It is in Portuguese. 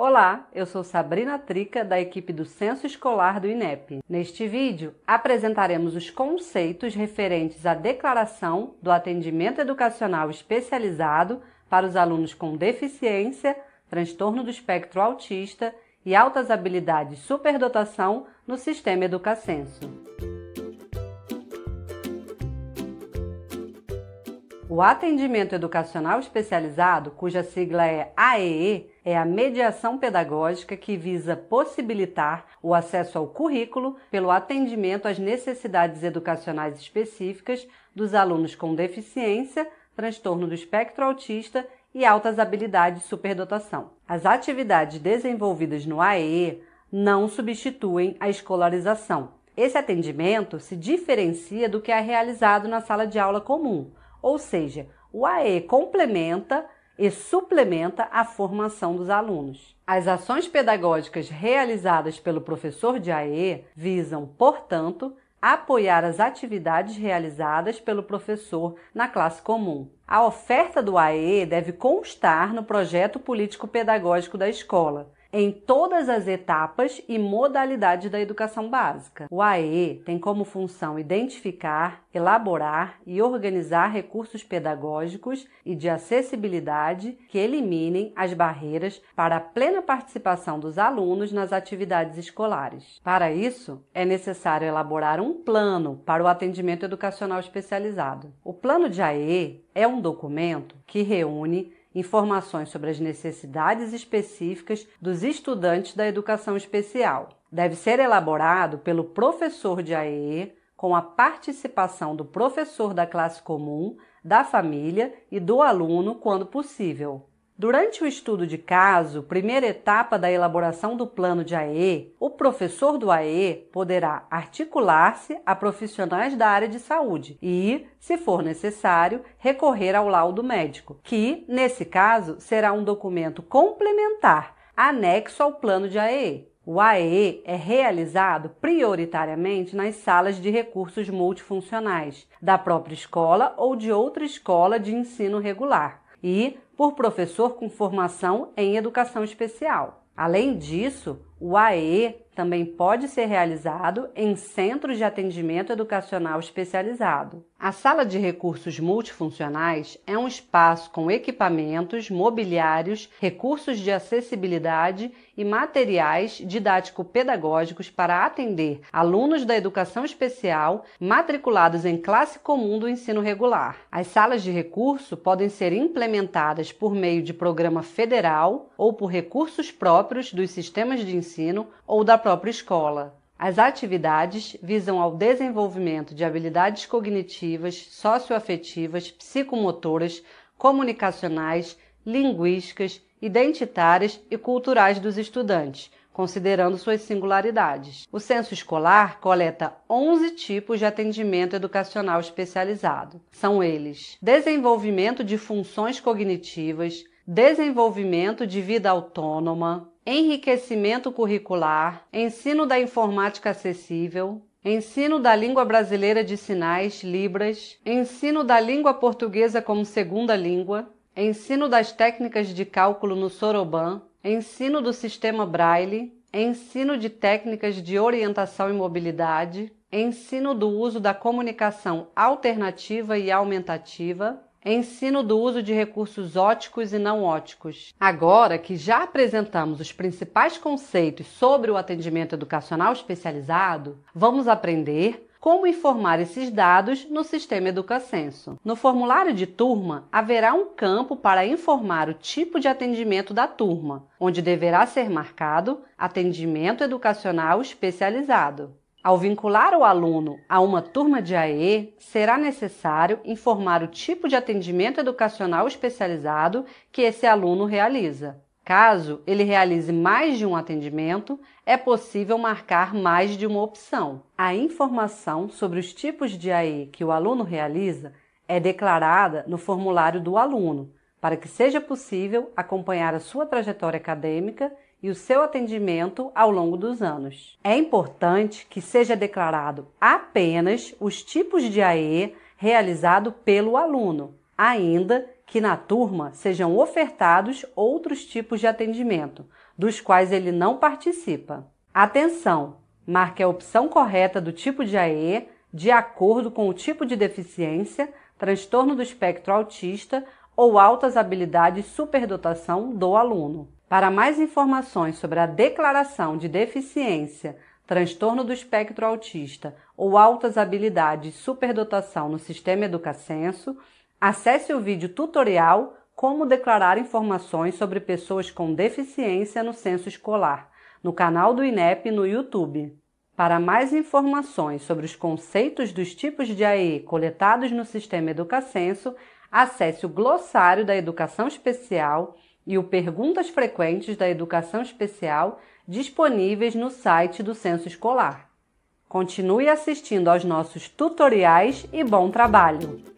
Olá, eu sou Sabrina Trica, da equipe do Censo Escolar do INEP. Neste vídeo, apresentaremos os conceitos referentes à declaração do atendimento educacional especializado para os alunos com deficiência, transtorno do espectro autista e altas habilidades superdotação no sistema Educacenso. O atendimento educacional especializado, cuja sigla é AEE, é a mediação pedagógica que visa possibilitar o acesso ao currículo pelo atendimento às necessidades educacionais específicas dos alunos com deficiência, transtorno do espectro autista e altas habilidades de superdotação. As atividades desenvolvidas no AEE não substituem a escolarização. Esse atendimento se diferencia do que é realizado na sala de aula comum ou seja, o AE complementa e suplementa a formação dos alunos. As ações pedagógicas realizadas pelo professor de AE visam, portanto, apoiar as atividades realizadas pelo professor na classe comum. A oferta do AE deve constar no projeto político-pedagógico da escola, em todas as etapas e modalidades da educação básica. O AE tem como função identificar, elaborar e organizar recursos pedagógicos e de acessibilidade que eliminem as barreiras para a plena participação dos alunos nas atividades escolares. Para isso, é necessário elaborar um plano para o atendimento educacional especializado. O plano de AE é um documento que reúne informações sobre as necessidades específicas dos estudantes da educação especial. Deve ser elaborado pelo professor de AEE com a participação do professor da classe comum, da família e do aluno quando possível. Durante o estudo de caso, primeira etapa da elaboração do plano de AE, o professor do AE poderá articular-se a profissionais da área de saúde e, se for necessário, recorrer ao laudo médico, que, nesse caso, será um documento complementar anexo ao plano de AE. O AE é realizado prioritariamente nas salas de recursos multifuncionais da própria escola ou de outra escola de ensino regular e por professor com formação em educação especial. Além disso, o AE também pode ser realizado em centros de atendimento educacional especializado. A sala de recursos multifuncionais é um espaço com equipamentos, mobiliários, recursos de acessibilidade e materiais didático-pedagógicos para atender alunos da educação especial matriculados em classe comum do ensino regular. As salas de recurso podem ser implementadas por meio de programa federal ou por recursos próprios dos sistemas de ensino ensino ou da própria escola. As atividades visam ao desenvolvimento de habilidades cognitivas, socioafetivas, psicomotoras, comunicacionais, linguísticas, identitárias e culturais dos estudantes, considerando suas singularidades. O censo escolar coleta 11 tipos de atendimento educacional especializado. São eles: desenvolvimento de funções cognitivas, desenvolvimento de vida autônoma, enriquecimento curricular, ensino da informática acessível, ensino da língua brasileira de sinais, Libras, ensino da língua portuguesa como segunda língua, ensino das técnicas de cálculo no Soroban, ensino do sistema Braille, ensino de técnicas de orientação e mobilidade, ensino do uso da comunicação alternativa e aumentativa, Ensino do uso de recursos óticos e não óticos. Agora que já apresentamos os principais conceitos sobre o atendimento educacional especializado, vamos aprender como informar esses dados no sistema Educacenso. No formulário de turma, haverá um campo para informar o tipo de atendimento da turma, onde deverá ser marcado atendimento educacional especializado. Ao vincular o aluno a uma turma de AE, será necessário informar o tipo de atendimento educacional especializado que esse aluno realiza. Caso ele realize mais de um atendimento, é possível marcar mais de uma opção. A informação sobre os tipos de AE que o aluno realiza é declarada no formulário do aluno, para que seja possível acompanhar a sua trajetória acadêmica e o seu atendimento ao longo dos anos. É importante que seja declarado apenas os tipos de AE realizado pelo aluno, ainda que na turma sejam ofertados outros tipos de atendimento, dos quais ele não participa. Atenção! Marque a opção correta do tipo de AE de acordo com o tipo de deficiência, transtorno do espectro autista ou altas habilidades superdotação do aluno. Para mais informações sobre a declaração de deficiência, transtorno do espectro autista ou altas habilidades superdotação no sistema Educacenso, acesse o vídeo tutorial Como declarar informações sobre pessoas com deficiência no censo escolar, no canal do INEP no YouTube. Para mais informações sobre os conceitos dos tipos de AE coletados no sistema Educacenso, Acesse o Glossário da Educação Especial e o Perguntas Frequentes da Educação Especial disponíveis no site do Censo Escolar. Continue assistindo aos nossos tutoriais e bom trabalho!